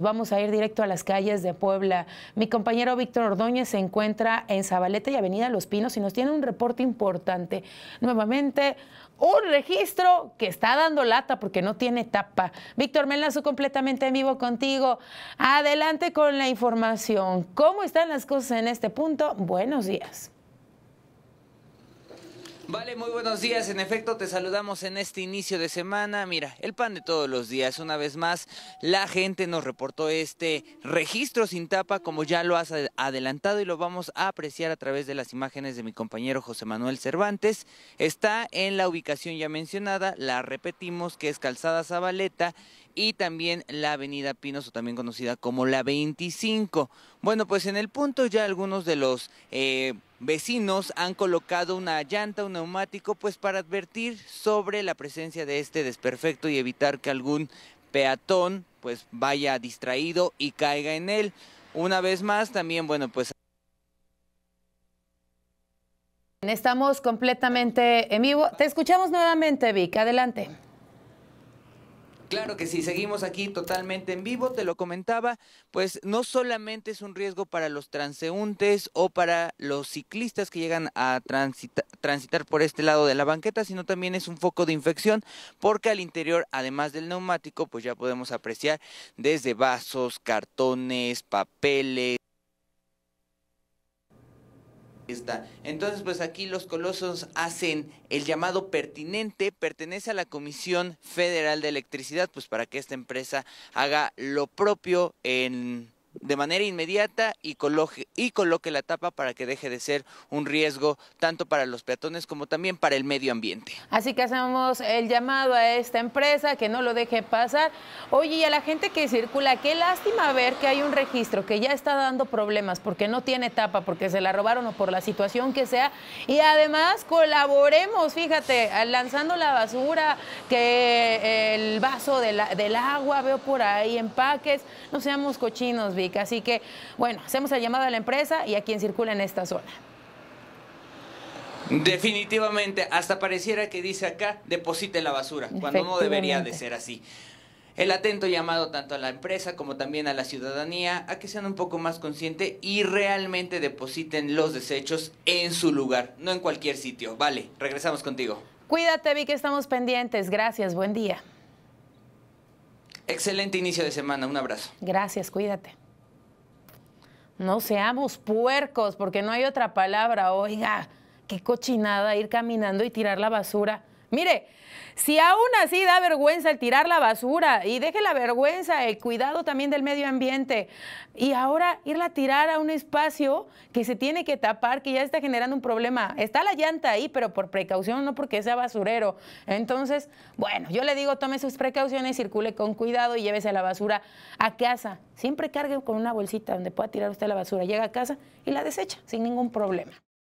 Vamos a ir directo a las calles de Puebla. Mi compañero Víctor Ordóñez se encuentra en Zabaleta y Avenida Los Pinos y nos tiene un reporte importante. Nuevamente, un registro que está dando lata porque no tiene tapa. Víctor Melazo, completamente en vivo contigo. Adelante con la información. ¿Cómo están las cosas en este punto? Buenos días. Vale, muy buenos días. En efecto, te saludamos en este inicio de semana. Mira, el pan de todos los días. Una vez más, la gente nos reportó este registro sin tapa, como ya lo has adelantado y lo vamos a apreciar a través de las imágenes de mi compañero José Manuel Cervantes. Está en la ubicación ya mencionada, la repetimos, que es Calzada Zabaleta y también la avenida Pinos o también conocida como la 25. Bueno, pues en el punto ya algunos de los eh, vecinos han colocado una llanta, un neumático, pues para advertir sobre la presencia de este desperfecto y evitar que algún peatón pues vaya distraído y caiga en él. Una vez más, también, bueno, pues... Estamos completamente en vivo. Te escuchamos nuevamente, Vic. Adelante. Claro que sí, seguimos aquí totalmente en vivo, te lo comentaba, pues no solamente es un riesgo para los transeúntes o para los ciclistas que llegan a transitar por este lado de la banqueta, sino también es un foco de infección porque al interior, además del neumático, pues ya podemos apreciar desde vasos, cartones, papeles, está. Entonces, pues aquí los colosos hacen el llamado pertinente, pertenece a la Comisión Federal de Electricidad, pues para que esta empresa haga lo propio en de manera inmediata y coloque, y coloque la tapa para que deje de ser un riesgo tanto para los peatones como también para el medio ambiente. Así que hacemos el llamado a esta empresa que no lo deje pasar. Oye, y a la gente que circula, qué lástima ver que hay un registro que ya está dando problemas porque no tiene tapa, porque se la robaron o por la situación que sea. Y además colaboremos, fíjate, lanzando la basura, que eh, el vaso del agua, veo por ahí empaques, no seamos cochinos, Vic. Así que, bueno, hacemos el llamado a la empresa y a quien circula en esta zona. Definitivamente, hasta pareciera que dice acá, deposite la basura, cuando no debería de ser así. El atento llamado tanto a la empresa como también a la ciudadanía a que sean un poco más conscientes y realmente depositen los desechos en su lugar, no en cualquier sitio. Vale, regresamos contigo. Cuídate, Vi, estamos pendientes. Gracias, buen día. Excelente inicio de semana, un abrazo. Gracias, cuídate. No seamos puercos, porque no hay otra palabra, oiga, qué cochinada ir caminando y tirar la basura. Mire, si aún así da vergüenza el tirar la basura y deje la vergüenza, el cuidado también del medio ambiente, y ahora irla a tirar a un espacio que se tiene que tapar, que ya está generando un problema. Está la llanta ahí, pero por precaución, no porque sea basurero. Entonces, bueno, yo le digo, tome sus precauciones, circule con cuidado y llévese la basura a casa. Siempre cargue con una bolsita donde pueda tirar usted la basura. Llega a casa y la desecha sin ningún problema.